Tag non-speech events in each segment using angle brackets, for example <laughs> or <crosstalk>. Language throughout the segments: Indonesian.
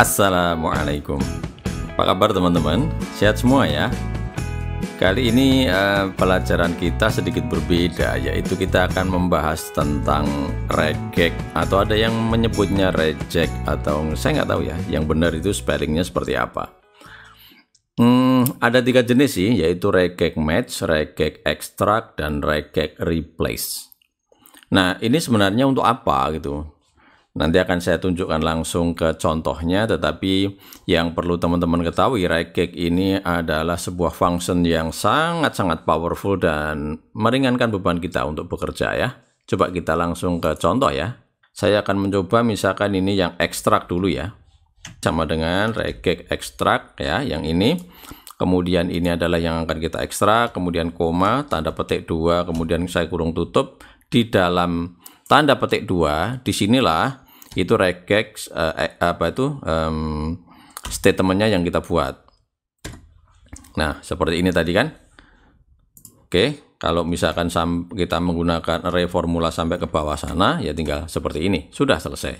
Assalamualaikum Apa kabar teman-teman? Sehat semua ya? Kali ini eh, pelajaran kita sedikit berbeda Yaitu kita akan membahas tentang regek Atau ada yang menyebutnya rejek Atau saya nggak tahu ya Yang benar itu spellingnya seperti apa Hmm, ada tiga jenis sih, yaitu regek match, regek extract, dan regek replace. Nah, ini sebenarnya untuk apa gitu? Nanti akan saya tunjukkan langsung ke contohnya, tetapi yang perlu teman-teman ketahui, Raikik ini adalah sebuah function yang sangat-sangat powerful dan meringankan beban kita untuk bekerja ya. Coba kita langsung ke contoh ya. Saya akan mencoba misalkan ini yang extract dulu ya. Sama dengan Raikik extract ya, yang ini. Kemudian ini adalah yang akan kita ekstrak, kemudian koma, tanda petik dua, kemudian saya kurung tutup. Di dalam Tanda petik dua, disinilah itu regex eh, eh apa itu um, statementnya yang kita buat. Nah, seperti ini tadi kan. Oke, kalau misalkan kita menggunakan array sampai ke bawah sana, ya tinggal seperti ini. Sudah selesai.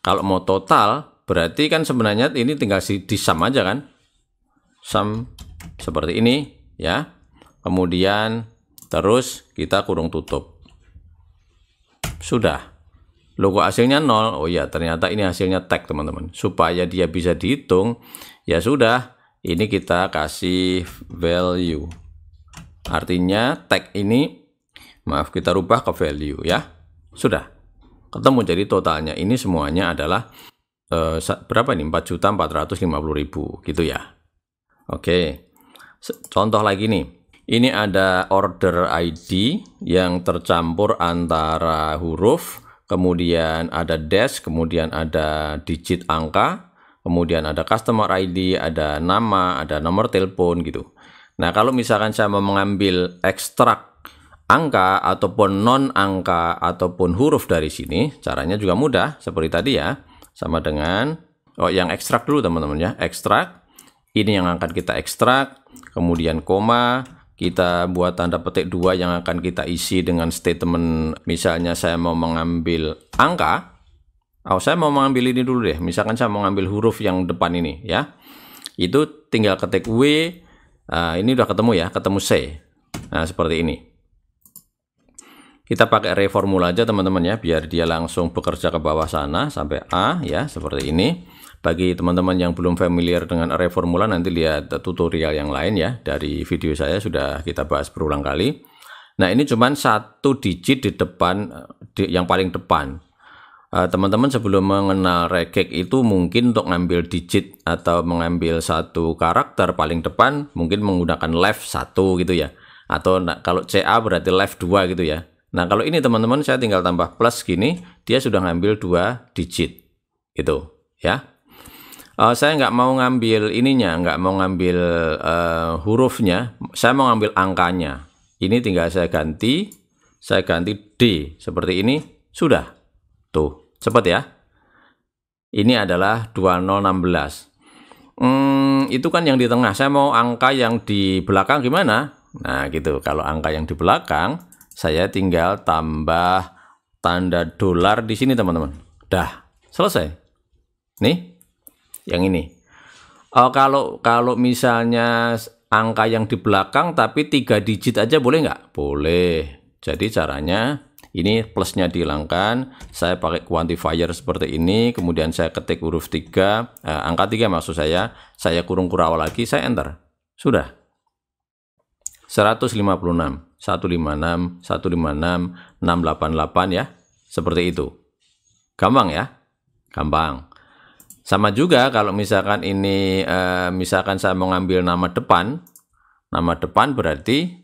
Kalau mau total, berarti kan sebenarnya ini tinggal di sum aja kan. Sum seperti ini, ya. Kemudian terus kita kurung tutup. Sudah. Logo hasilnya nol. Oh ya, ternyata ini hasilnya tag, teman-teman. Supaya dia bisa dihitung, ya sudah. Ini kita kasih value. Artinya tag ini, maaf, kita rubah ke value ya. Sudah. Ketemu jadi totalnya ini semuanya adalah eh, berapa ini? 4.450.000 gitu ya. Oke. Contoh lagi nih ini ada order ID yang tercampur antara huruf, kemudian ada dash, kemudian ada digit angka, kemudian ada customer ID, ada nama, ada nomor telepon gitu. Nah, kalau misalkan saya mau mengambil ekstrak angka ataupun non angka ataupun huruf dari sini, caranya juga mudah seperti tadi ya. Sama dengan oh yang ekstrak dulu teman-teman ya, ekstrak ini yang akan kita ekstrak, kemudian koma, kita buat tanda petik dua yang akan kita isi dengan statement misalnya saya mau mengambil angka oh saya mau mengambil ini dulu deh misalkan saya mau mengambil huruf yang depan ini ya itu tinggal ketik W uh, ini udah ketemu ya ketemu C nah seperti ini kita pakai reformula aja teman-teman ya biar dia langsung bekerja ke bawah sana sampai A ya seperti ini bagi teman-teman yang belum familiar dengan array formula nanti lihat tutorial yang lain ya dari video saya sudah kita bahas berulang kali. Nah ini cuma satu digit di depan di, yang paling depan. Eh, teman-teman uh, sebelum mengenal regex itu mungkin untuk ngambil digit atau mengambil satu karakter paling depan mungkin menggunakan left satu gitu ya. Atau nah, kalau CA berarti left dua gitu ya. Nah kalau ini teman-teman saya tinggal tambah plus gini dia sudah ngambil dua digit gitu ya uh, saya nggak mau ngambil ininya, nggak mau ngambil uh, hurufnya, saya mau ngambil angkanya. Ini tinggal saya ganti, saya ganti D seperti ini, sudah. Tuh, cepat ya. Ini adalah 2016. Hmm, itu kan yang di tengah, saya mau angka yang di belakang gimana? Nah gitu, kalau angka yang di belakang, saya tinggal tambah tanda dolar di sini teman-teman. Dah, selesai. Nih, yang ini. Oh, kalau kalau misalnya angka yang di belakang tapi tiga digit aja boleh nggak? Boleh. Jadi caranya ini plusnya dihilangkan, saya pakai quantifier seperti ini, kemudian saya ketik huruf tiga, eh, angka tiga maksud saya, saya kurung kurawal lagi, saya enter. Sudah. 156, 156, 156, 688 ya. Seperti itu. Gampang ya? Gampang. Sama juga kalau misalkan ini eh, misalkan saya mengambil nama depan, nama depan berarti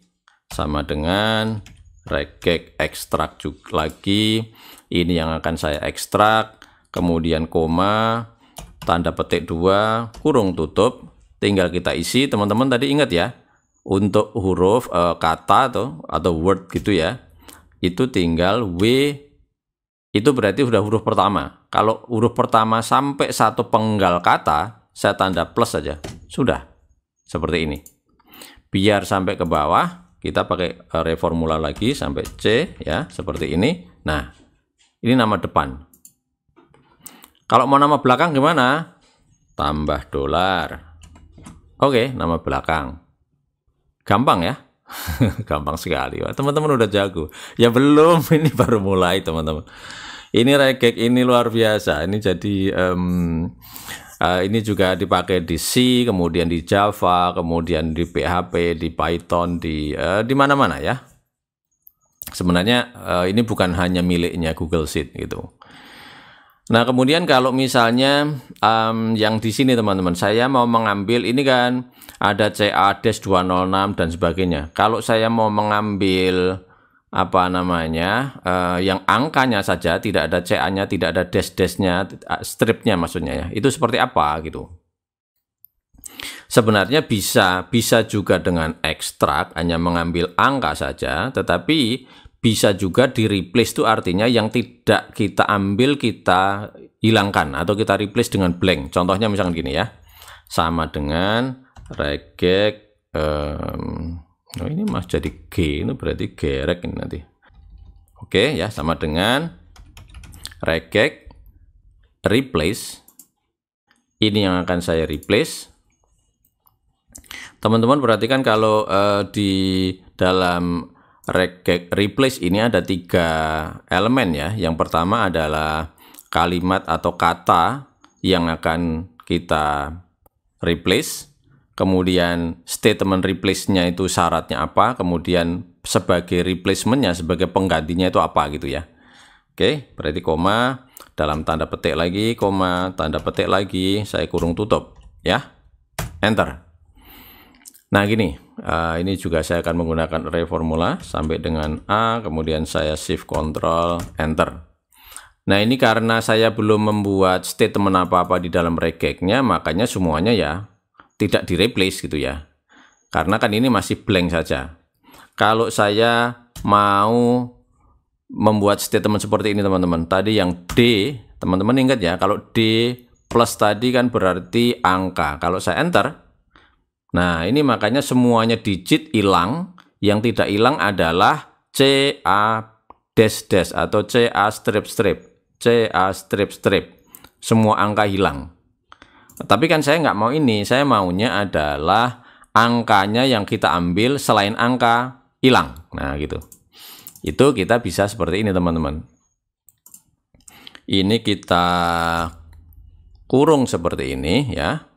sama dengan rekek ekstrak juga lagi. Ini yang akan saya ekstrak, kemudian koma, tanda petik dua, kurung tutup, tinggal kita isi. Teman-teman tadi ingat ya, untuk huruf eh, kata atau atau word gitu ya, itu tinggal W itu berarti sudah huruf pertama. Kalau huruf pertama sampai satu penggal kata, saya tanda plus saja. Sudah. Seperti ini. Biar sampai ke bawah, kita pakai eh, reformula lagi sampai C ya, seperti ini. Nah, ini nama depan. Kalau mau nama belakang gimana? Tambah dolar. Oke, nama belakang. Gampang ya. <laughs> Gampang sekali, Teman-teman udah jago. Ya belum, <laughs> ini baru mulai, teman-teman. Ini rekek ini luar biasa. Ini jadi um, uh, ini juga dipakai di C, kemudian di Java, kemudian di PHP, di Python, di uh, di mana-mana ya. Sebenarnya uh, ini bukan hanya miliknya Google Sheet gitu. Nah, kemudian kalau misalnya um, yang di sini teman-teman, saya mau mengambil ini kan ada CA-206 dan sebagainya. Kalau saya mau mengambil apa namanya uh, yang angkanya saja tidak ada CA-nya, tidak ada dash strip stripnya maksudnya ya. Itu seperti apa gitu. Sebenarnya bisa bisa juga dengan ekstrak hanya mengambil angka saja, tetapi bisa juga di replace itu artinya yang tidak kita ambil kita hilangkan atau kita replace dengan blank. Contohnya misalkan gini ya. Sama dengan regek um, oh ini mas jadi G ini berarti gerek ini nanti. Oke ya sama dengan regek replace ini yang akan saya replace. Teman-teman perhatikan kalau uh, di dalam replace ini ada tiga elemen ya. Yang pertama adalah kalimat atau kata yang akan kita replace. Kemudian statement replace-nya itu syaratnya apa, kemudian sebagai replacement-nya, sebagai penggantinya itu apa gitu ya. Oke, berarti koma, dalam tanda petik lagi, koma, tanda petik lagi, saya kurung tutup ya. Enter. Nah gini, uh, ini juga saya akan menggunakan array formula sampai dengan A, kemudian saya shift control, enter. Nah ini karena saya belum membuat statement apa-apa di dalam regexnya, makanya semuanya ya tidak di replace gitu ya. Karena kan ini masih blank saja. Kalau saya mau membuat statement seperti ini teman-teman, tadi yang D, teman-teman ingat ya, kalau D plus tadi kan berarti angka. Kalau saya enter, Nah, ini makanya semuanya digit hilang. Yang tidak hilang adalah CA dash dash atau CA strip strip. CA strip strip. Semua angka hilang. Tapi kan saya nggak mau ini. Saya maunya adalah angkanya yang kita ambil selain angka hilang. Nah, gitu. Itu kita bisa seperti ini, teman-teman. Ini kita kurung seperti ini ya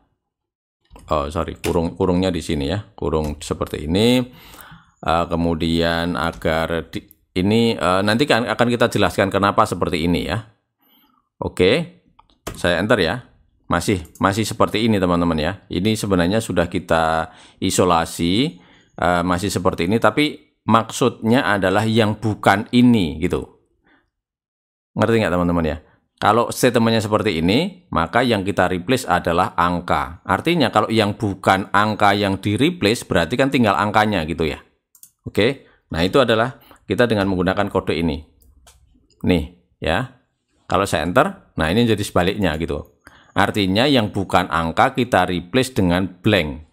oh sorry kurung kurungnya di sini ya kurung seperti ini uh, kemudian agar di, ini uh, nanti kan akan kita jelaskan kenapa seperti ini ya oke okay. saya enter ya masih masih seperti ini teman-teman ya ini sebenarnya sudah kita isolasi uh, masih seperti ini tapi maksudnya adalah yang bukan ini gitu ngerti nggak teman-teman ya kalau statementnya seperti ini, maka yang kita replace adalah angka. Artinya kalau yang bukan angka yang di replace, berarti kan tinggal angkanya gitu ya. Oke, nah itu adalah kita dengan menggunakan kode ini. Nih, ya. Kalau saya enter, nah ini jadi sebaliknya gitu. Artinya yang bukan angka kita replace dengan blank.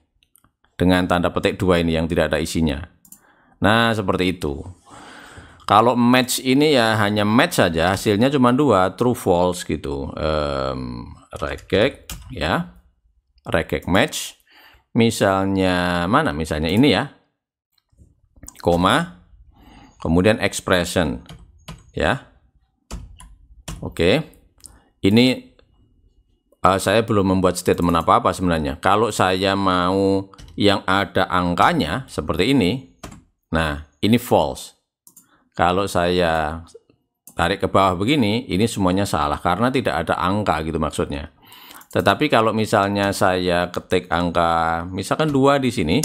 Dengan tanda petik dua ini yang tidak ada isinya. Nah, seperti itu. Kalau match ini ya hanya match saja, hasilnya cuma dua, true false gitu. Um, rekek ya, rekek match. Misalnya mana? Misalnya ini ya, koma, kemudian expression ya. Oke, ini uh, saya belum membuat statement apa-apa sebenarnya. Kalau saya mau yang ada angkanya seperti ini, nah ini false kalau saya tarik ke bawah begini, ini semuanya salah karena tidak ada angka gitu maksudnya. Tetapi kalau misalnya saya ketik angka, misalkan dua di sini,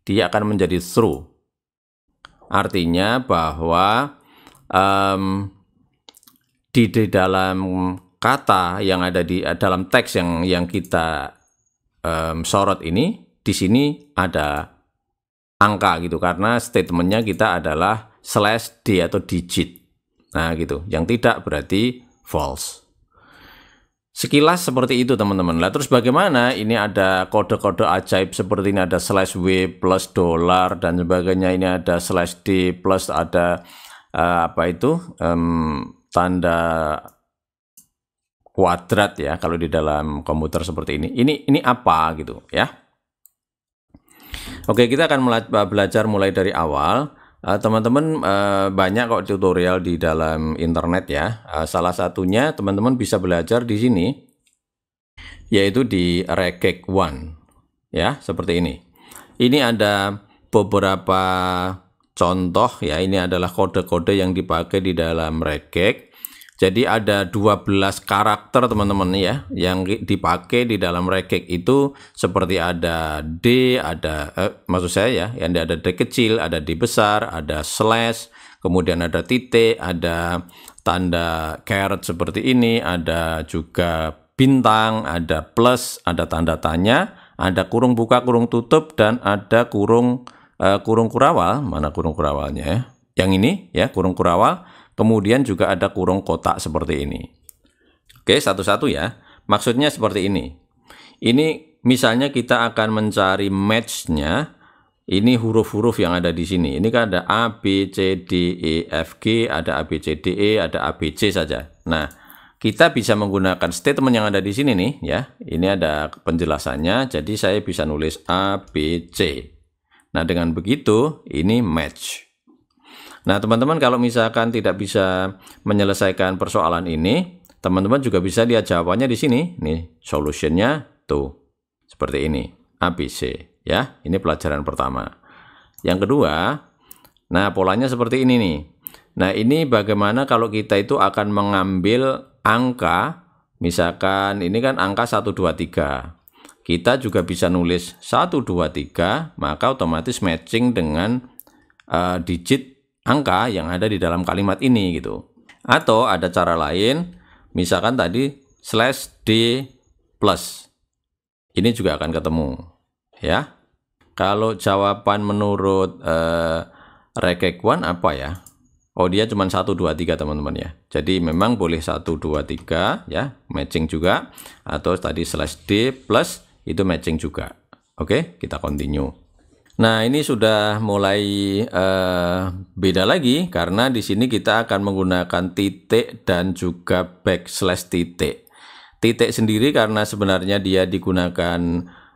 dia akan menjadi true. Artinya bahwa um, di, di dalam kata yang ada di dalam teks yang yang kita um, sorot ini, di sini ada angka gitu karena statementnya kita adalah slash D atau digit. Nah gitu, yang tidak berarti false. Sekilas seperti itu teman-teman. Lah terus bagaimana? Ini ada kode-kode ajaib seperti ini ada slash W plus dolar dan sebagainya. Ini ada slash D plus ada uh, apa itu um, tanda kuadrat ya kalau di dalam komputer seperti ini. Ini ini apa gitu ya? Oke kita akan belajar mulai dari awal. Eh, teman-teman uh, uh, banyak kok tutorial di dalam internet ya. Uh, salah satunya teman-teman bisa belajar di sini yaitu di Rekek One ya seperti ini. Ini ada beberapa contoh ya. Ini adalah kode-kode yang dipakai di dalam Rekek. Jadi ada 12 karakter teman-teman ya yang dipakai di dalam rekek itu seperti ada D, ada eh, maksud saya ya, yang ada D kecil, ada D besar, ada slash, kemudian ada titik, ada tanda caret seperti ini, ada juga bintang, ada plus, ada tanda tanya, ada kurung buka, kurung tutup dan ada kurung eh, kurung kurawal, mana kurung kurawalnya ya? Yang ini ya kurung kurawal Kemudian juga ada kurung kotak seperti ini. Oke, satu-satu ya. Maksudnya seperti ini. Ini misalnya kita akan mencari match-nya. Ini huruf-huruf yang ada di sini. Ini kan ada A, B, C, D, E, F, G, ada A, B, C, D, E, ada A, B, C saja. Nah, kita bisa menggunakan statement yang ada di sini nih ya. Ini ada penjelasannya, jadi saya bisa nulis A, B, C. Nah, dengan begitu ini match. Nah, teman-teman kalau misalkan tidak bisa menyelesaikan persoalan ini, teman-teman juga bisa lihat jawabannya di sini. Nih, solutionnya tuh. Seperti ini, ABC. Ya, ini pelajaran pertama. Yang kedua, nah polanya seperti ini nih. Nah, ini bagaimana kalau kita itu akan mengambil angka, misalkan ini kan angka 1, 2, 3 kita juga bisa nulis 1, 2, 3, maka otomatis matching dengan uh, digit angka yang ada di dalam kalimat ini gitu. Atau ada cara lain, misalkan tadi slash D plus. Ini juga akan ketemu. Ya. Kalau jawaban menurut eh, Rekekwan apa ya? Oh dia cuma 1, 2, 3 teman-teman ya. Jadi memang boleh 1, 2, 3 ya. Matching juga. Atau tadi slash D plus itu matching juga. Oke, kita continue. Nah, ini sudah mulai uh, beda lagi karena di sini kita akan menggunakan titik dan juga backslash titik. Titik sendiri karena sebenarnya dia digunakan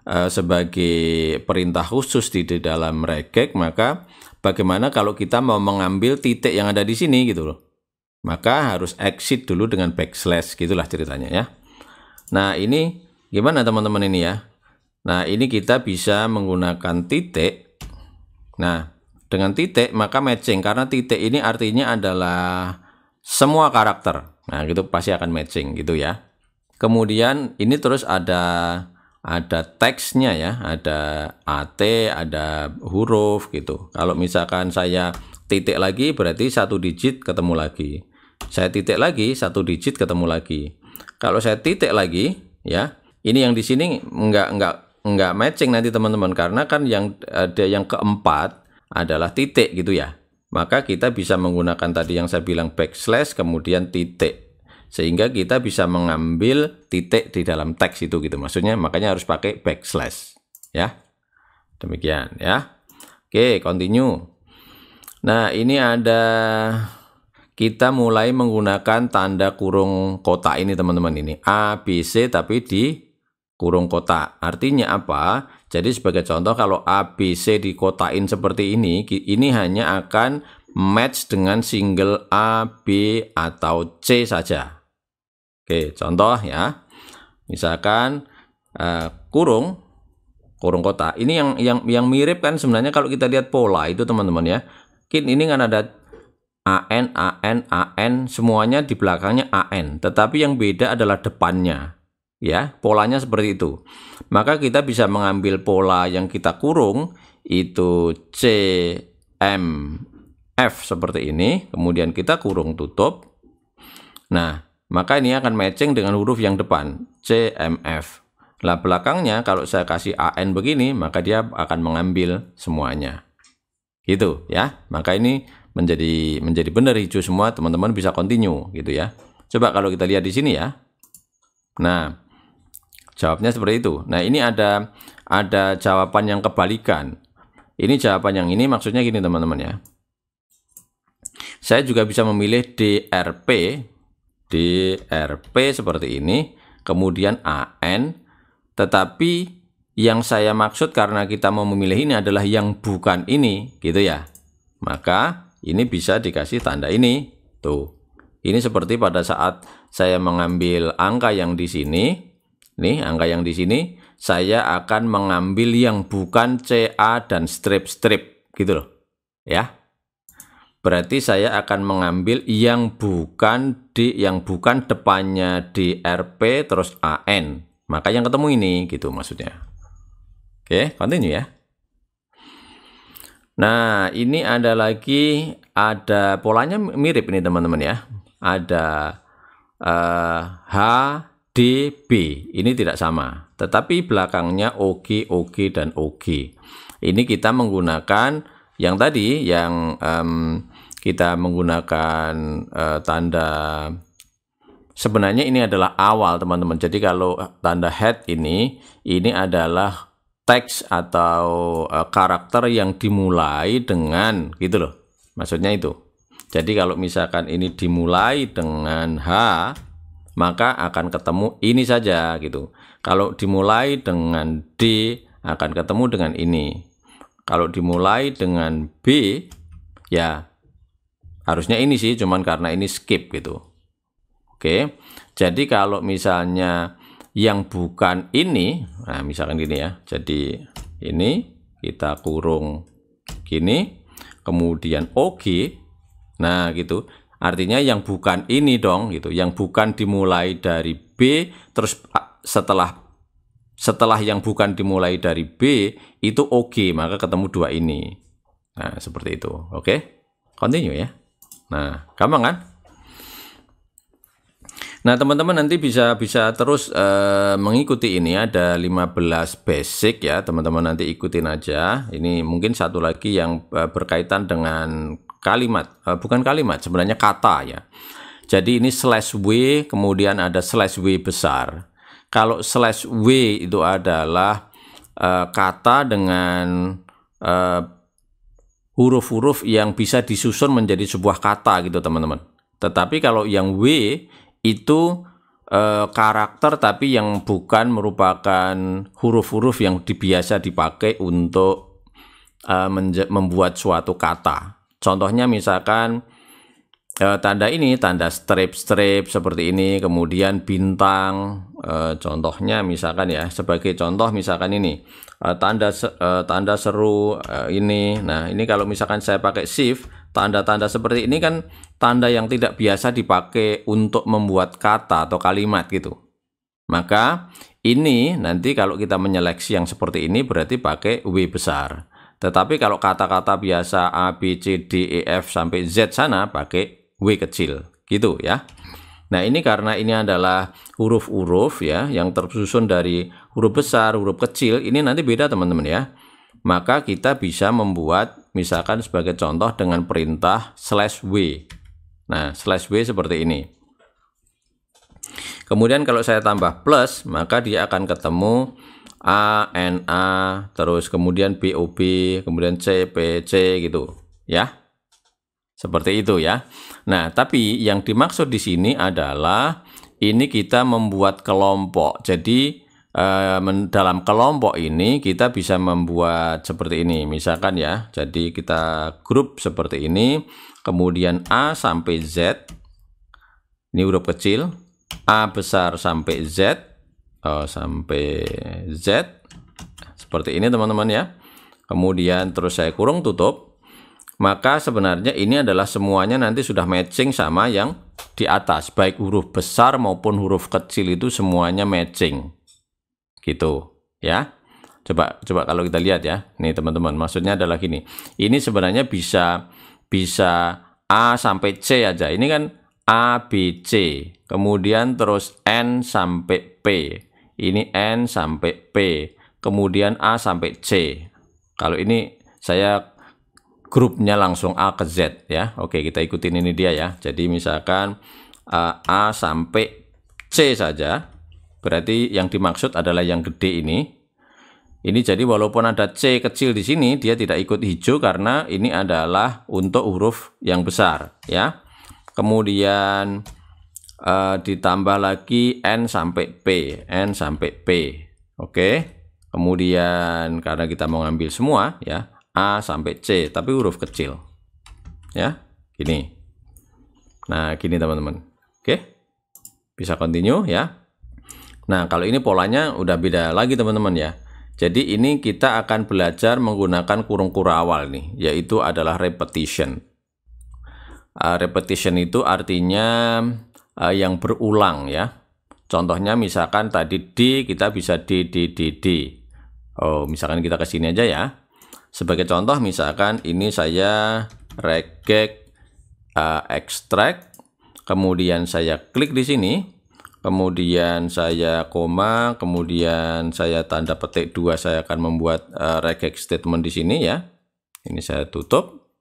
uh, sebagai perintah khusus di, di dalam regex maka bagaimana kalau kita mau mengambil titik yang ada di sini gitu loh. Maka harus exit dulu dengan backslash gitulah ceritanya ya. Nah, ini gimana teman-teman ini ya? Nah, ini kita bisa menggunakan titik. Nah, dengan titik maka matching karena titik ini artinya adalah semua karakter. Nah, gitu pasti akan matching gitu ya. Kemudian ini terus ada ada teksnya ya, ada AT, ada huruf gitu. Kalau misalkan saya titik lagi berarti satu digit ketemu lagi. Saya titik lagi satu digit ketemu lagi. Kalau saya titik lagi ya, ini yang di sini enggak enggak nggak matching nanti teman-teman karena kan yang ada yang keempat adalah titik gitu ya. Maka kita bisa menggunakan tadi yang saya bilang backslash kemudian titik sehingga kita bisa mengambil titik di dalam teks itu gitu. Maksudnya makanya harus pakai backslash ya. Demikian ya. Oke, continue. Nah, ini ada kita mulai menggunakan tanda kurung kotak ini teman-teman ini A B C tapi di kurung kotak. Artinya apa? Jadi sebagai contoh kalau ABC dikotain seperti ini, ini hanya akan match dengan single A, B, atau C saja. Oke, contoh ya. Misalkan uh, kurung kurung kota Ini yang yang yang mirip kan sebenarnya kalau kita lihat pola itu teman-teman ya. Kin ini kan ada AN, AN, AN, semuanya di belakangnya AN. Tetapi yang beda adalah depannya ya polanya seperti itu maka kita bisa mengambil pola yang kita kurung itu C M F seperti ini kemudian kita kurung tutup nah maka ini akan matching dengan huruf yang depan C M F lah belakangnya kalau saya kasih A N begini maka dia akan mengambil semuanya gitu ya maka ini menjadi menjadi benar hijau semua teman-teman bisa continue gitu ya coba kalau kita lihat di sini ya nah Jawabnya seperti itu. Nah, ini ada ada jawaban yang kebalikan. Ini jawaban yang ini maksudnya gini teman-teman ya. Saya juga bisa memilih DRP DRP seperti ini, kemudian AN, tetapi yang saya maksud karena kita mau memilih ini adalah yang bukan ini, gitu ya. Maka ini bisa dikasih tanda ini. Tuh. Ini seperti pada saat saya mengambil angka yang di sini, Nih, angka yang di sini saya akan mengambil yang bukan CA dan strip-strip gitu loh. Ya. Berarti saya akan mengambil yang bukan di yang bukan depannya di RP terus AN. Maka yang ketemu ini gitu maksudnya. Oke, continue ya. Nah, ini ada lagi ada polanya mirip ini teman-teman ya. Ada uh, H DB. Ini tidak sama, tetapi belakangnya OG, OG, dan OG. Ini kita menggunakan yang tadi, yang um, kita menggunakan uh, tanda sebenarnya ini adalah awal teman-teman. Jadi kalau eh, tanda head ini, ini adalah teks atau uh, karakter yang dimulai dengan gitu loh. Maksudnya itu. Jadi kalau misalkan ini dimulai dengan H, maka akan ketemu ini saja gitu. Kalau dimulai dengan D akan ketemu dengan ini. Kalau dimulai dengan B ya harusnya ini sih cuman karena ini skip gitu. Oke. Jadi kalau misalnya yang bukan ini, nah misalkan gini ya. Jadi ini kita kurung gini, kemudian OG. Nah, gitu. Artinya yang bukan ini dong gitu, yang bukan dimulai dari B terus ah, setelah setelah yang bukan dimulai dari B itu Oke maka ketemu dua ini. Nah, seperti itu. Oke. Okay? Continue ya. Nah, gampang kan? Nah, teman-teman nanti bisa bisa terus uh, mengikuti ini ada 15 basic ya, teman-teman nanti ikutin aja. Ini mungkin satu lagi yang uh, berkaitan dengan kalimat, uh, bukan kalimat, sebenarnya kata ya. Jadi ini slash W, kemudian ada slash W besar. Kalau slash W itu adalah uh, kata dengan eh, huruf-huruf uh, yang bisa disusun menjadi sebuah kata gitu teman-teman. Tetapi kalau yang W itu karakter tapi yang bukan merupakan huruf-huruf yang biasa dipakai untuk eh, membuat suatu kata. Contohnya misalkan eh, tanda ini, tanda strip-strip seperti ini, kemudian bintang. Eh, contohnya misalkan ya, sebagai contoh misalkan ini eh, tanda eh, tanda seru eh, ini. Nah ini kalau misalkan saya pakai shift, tanda-tanda seperti ini kan tanda yang tidak biasa dipakai untuk membuat kata atau kalimat gitu. Maka ini nanti kalau kita menyeleksi yang seperti ini berarti pakai W besar. Tetapi kalau kata-kata biasa A, B, C, D, E, F sampai Z sana pakai W kecil. Gitu ya. Nah ini karena ini adalah huruf-huruf ya yang tersusun dari huruf besar, huruf kecil. Ini nanti beda teman-teman ya. Maka kita bisa membuat misalkan sebagai contoh dengan perintah slash W. Nah slash W seperti ini. Kemudian kalau saya tambah plus maka dia akan ketemu A, N, A, terus kemudian B, O, B, kemudian C, P, C gitu ya. Seperti itu ya. Nah, tapi yang dimaksud di sini adalah ini kita membuat kelompok. Jadi eh, dalam kelompok ini kita bisa membuat seperti ini misalkan ya jadi kita grup seperti ini kemudian A sampai Z ini huruf kecil A besar sampai Z uh, sampai Z seperti ini teman-teman ya kemudian terus saya kurung tutup maka sebenarnya ini adalah semuanya nanti sudah matching sama yang di atas baik huruf besar maupun huruf kecil itu semuanya matching gitu ya coba coba kalau kita lihat ya nih teman-teman maksudnya adalah gini ini sebenarnya bisa bisa A sampai C aja ini kan A, B, C, kemudian terus N sampai P ini N sampai P, kemudian A sampai C. Kalau ini saya grupnya langsung A ke Z ya. Oke, kita ikutin ini dia ya. Jadi misalkan eh, A, sampai C saja. Berarti yang dimaksud adalah yang gede ini. Ini jadi walaupun ada C kecil di sini, dia tidak ikut hijau karena ini adalah untuk huruf yang besar ya. Kemudian Eh, ditambah lagi N sampai P, N sampai P. Oke. Kemudian karena kita mau ngambil semua ya, A sampai C tapi huruf kecil. Ya, gini. Nah, gini teman-teman. Oke. Bisa continue ya. Nah, kalau ini polanya udah beda lagi teman-teman ya. Jadi ini kita akan belajar menggunakan kurung kurung awal nih, yaitu adalah repetition. Uh, repetition itu artinya uh, yang berulang ya. Contohnya misalkan tadi D kita bisa D D D D. Oh, misalkan kita ke sini aja ya. Sebagai contoh misalkan ini saya regex uh, extract kemudian saya klik di sini kemudian saya koma, kemudian saya tanda petik dua, saya akan membuat uh, eh, regex statement di sini ya. Ini saya tutup.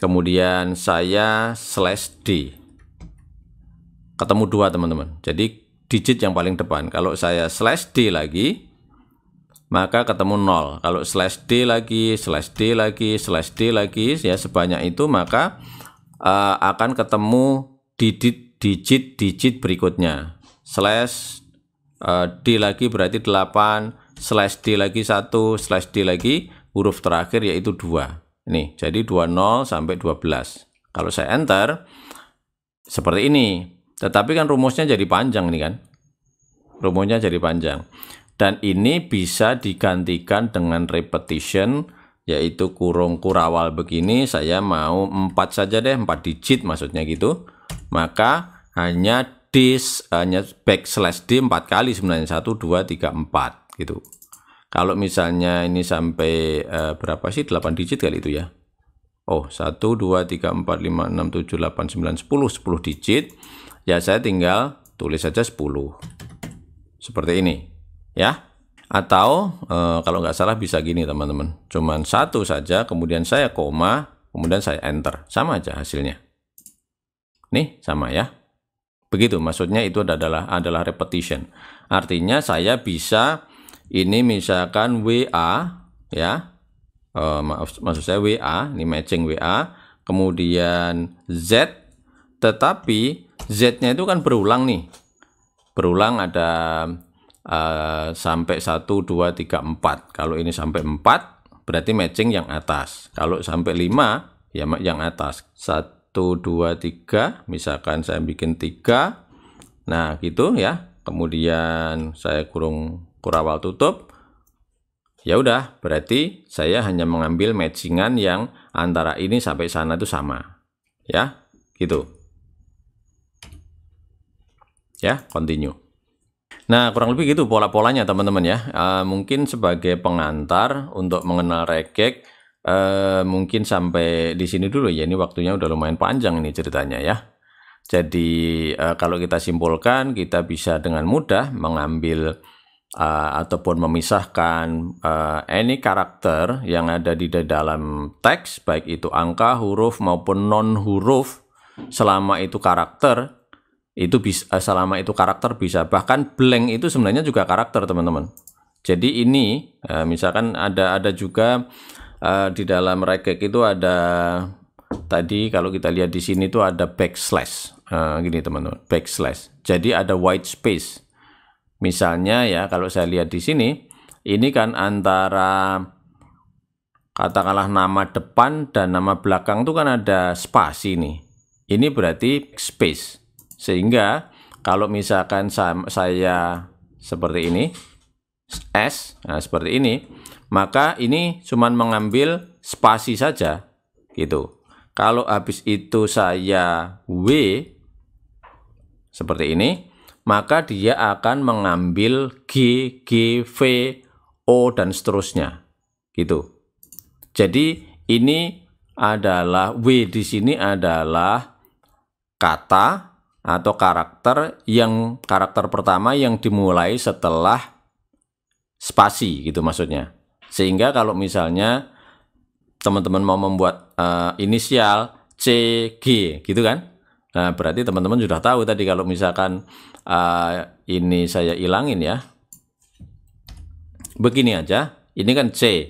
Kemudian saya slash D ketemu dua teman-teman. Jadi digit yang paling depan. Kalau saya slash D lagi, maka ketemu nol Kalau slash D lagi, slash D lagi, slash D lagi, ya sebanyak itu maka uh, akan ketemu digit digit digit berikutnya. Slash uh, D lagi berarti 8, slash D lagi satu slash D lagi huruf terakhir yaitu dua Nih, jadi 20 sampai 12. Kalau saya enter seperti ini. Tetapi kan rumusnya jadi panjang nih kan. Rumusnya jadi panjang. Dan ini bisa digantikan dengan repetition yaitu kurung kurawal begini saya mau 4 saja deh 4 digit maksudnya gitu. Maka hanya dis hanya backslash d 4 kali sebenarnya 1 2 3 4 gitu. Kalau misalnya ini sampai eh, berapa sih 8 digit kali itu ya. Oh, 1 2 3 4 5 6 7 8 9 10 10 digit ya saya tinggal tulis saja 10. Seperti ini, ya. Atau e, kalau nggak salah bisa gini teman-teman. Cuman satu saja, kemudian saya koma, kemudian saya enter. Sama aja hasilnya. Nih, sama ya. Begitu, maksudnya itu adalah adalah repetition. Artinya saya bisa ini misalkan WA ya. e, maaf maksud saya WA, ini matching WA, kemudian Z tetapi Z-nya itu kan berulang nih. Berulang ada uh, sampai 1, 2, 3, 4. Kalau ini sampai 4, berarti matching yang atas. Kalau sampai 5, ya yang atas. 1, 2, 3. Misalkan saya bikin 3. Nah, gitu ya. Kemudian saya kurung kurawal tutup. Ya udah, berarti saya hanya mengambil matchingan yang antara ini sampai sana itu sama. Ya, gitu ya continue Nah, kurang lebih gitu pola-polanya teman-teman ya. Uh, mungkin sebagai pengantar untuk mengenal rekek, uh, eh, mungkin sampai di sini dulu ya. Ini waktunya udah lumayan panjang ini ceritanya ya. Jadi uh, kalau kita simpulkan, kita bisa dengan mudah mengambil uh, ataupun memisahkan uh, any karakter yang ada di dalam teks, baik itu angka, huruf maupun non-huruf, selama itu karakter itu bisa eh, selama itu karakter bisa. Bahkan blank itu sebenarnya juga karakter, teman-teman. Jadi ini eh, misalkan ada ada juga eh, di dalam regex itu ada tadi kalau kita lihat di sini itu ada backslash. gini teman-teman, backslash. Jadi ada white space. Misalnya ya kalau saya lihat di sini ini kan antara katakanlah nama depan dan nama belakang itu kan ada spasi nih. Ini berarti space. Sehingga kalau misalkan saya seperti ini, S, nah seperti ini, maka ini cuma mengambil spasi saja, gitu. Kalau habis itu saya W, seperti ini, maka dia akan mengambil G, G, V, O, dan seterusnya, gitu. Jadi ini adalah W di sini adalah kata atau karakter yang karakter pertama yang dimulai setelah spasi gitu maksudnya. Sehingga kalau misalnya teman-teman mau membuat uh, inisial C, G gitu kan? Nah, berarti teman-teman sudah tahu tadi kalau misalkan uh, ini saya ilangin ya. Begini aja, ini kan C.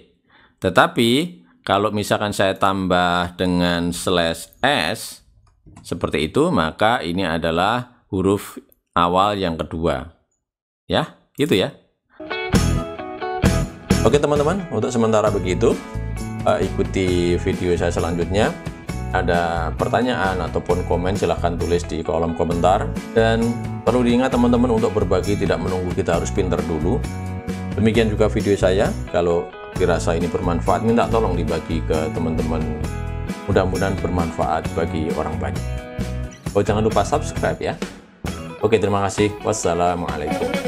Tetapi kalau misalkan saya tambah dengan slash S, seperti itu, maka ini adalah huruf awal yang kedua. Ya, gitu ya. Oke teman-teman, untuk sementara begitu, eh, ikuti video saya selanjutnya. Ada pertanyaan ataupun komen silahkan tulis di kolom komentar. Dan perlu diingat teman-teman untuk berbagi tidak menunggu kita harus pinter dulu. Demikian juga video saya, kalau dirasa ini bermanfaat minta tolong dibagi ke teman-teman Mudah-mudahan bermanfaat bagi orang banyak. Oh, jangan lupa subscribe ya. Oke, terima kasih. Wassalamualaikum.